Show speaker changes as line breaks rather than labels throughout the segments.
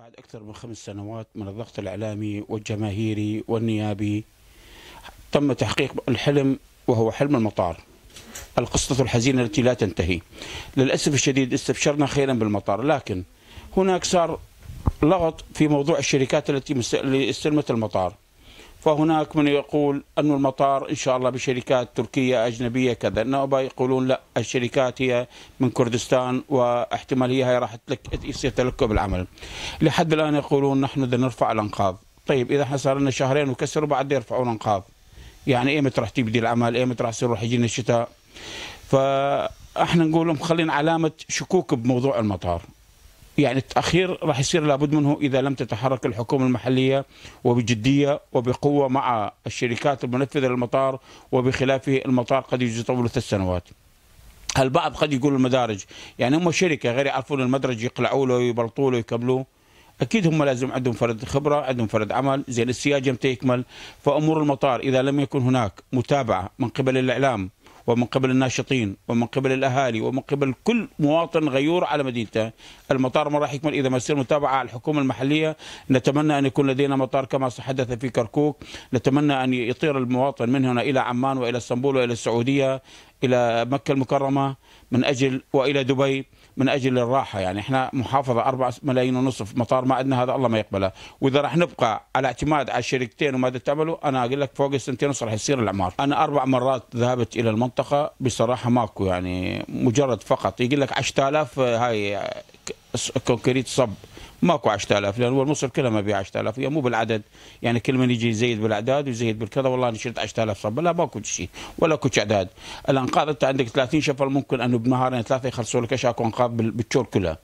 بعد أكثر من خمس سنوات من الضغط الإعلامي والجماهيري والنيابي تم تحقيق الحلم وهو حلم المطار القصة الحزينة التي لا تنتهي للأسف الشديد استبشرنا خيرا بالمطار لكن هناك صار لغط في موضوع الشركات التي استلمت المطار فهناك من يقول أن المطار إن شاء الله بشركات تركية أجنبية كذا النوبة يقولون لا الشركات هي من كردستان واحتمال هي, راح يصير تلكب العمل لحد الآن يقولون نحن بدنا نرفع الأنقاض طيب إذا صار لنا شهرين وكسروا بعد يرفعون أنقاض يعني إيمتى راح تبدي العمل إيمتى راح يصير راح يجينا الشتاء فاحنا نقول لهم خلينا علامه شكوك بموضوع المطار يعني التأخير راح يصير لابد منه إذا لم تتحرك الحكومة المحلية وبجدية وبقوة مع الشركات المنفذة للمطار وبخلافه المطار قد يجي طول ثلاث سنوات البعض قد يقول المدارج يعني هم شركة غير يعرفون المدرج يقلعوا له ويبلطوا له ويكبلوه اكيد هم لازم عندهم فرد خبره عندهم فرد عمل زين السياج متى يكمل فامور المطار اذا لم يكن هناك متابعه من قبل الاعلام ومن قبل الناشطين ومن قبل الأهالي ومن قبل كل مواطن غيور على مدينته المطار ما راح يكمل إذا ما يصير متابعة على الحكومة المحلية نتمنى أن يكون لدينا مطار كما حدث في كركوك نتمنى أن يطير المواطن من هنا إلى عمان وإلى اسطنبول وإلى السعودية إلى مكة المكرمة من أجل وإلى دبي من اجل الراحه يعني احنا محافظه 4 ملايين ونصف مطار ما عندنا هذا الله ما يقبله واذا راح نبقى على اعتماد على الشركتين وما تعملوا انا اقول لك فوق السنتين ونص راح يصير الاعمار انا اربع مرات ذهبت الى المنطقه بصراحه ماكو يعني مجرد فقط يقول لك 10000 آه، هاي آه، كونكريت صب ماكو 10000 لان هو المصرف كله ما بيع 10000 هي مو بالعدد يعني كل من يجي يزيد بالاعداد ويزيد بالكذا والله انا شلت 10000 صب لا ماكو شيء ولا كوش اعداد الانقاذ انت عندك 30 شفر ممكن انه بنهارين يعني ثلاثه يخلصوا لك اشاكو انقاذ بالتشور كلها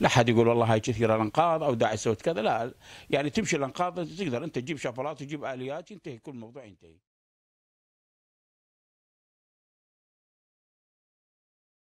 لا حد يقول والله هاي كثيره الانقاض او داعي سوت كذا لا يعني تمشي الانقاض تقدر انت تجيب شفرات وتجيب اليات ينتهي كل موضوع ينتهي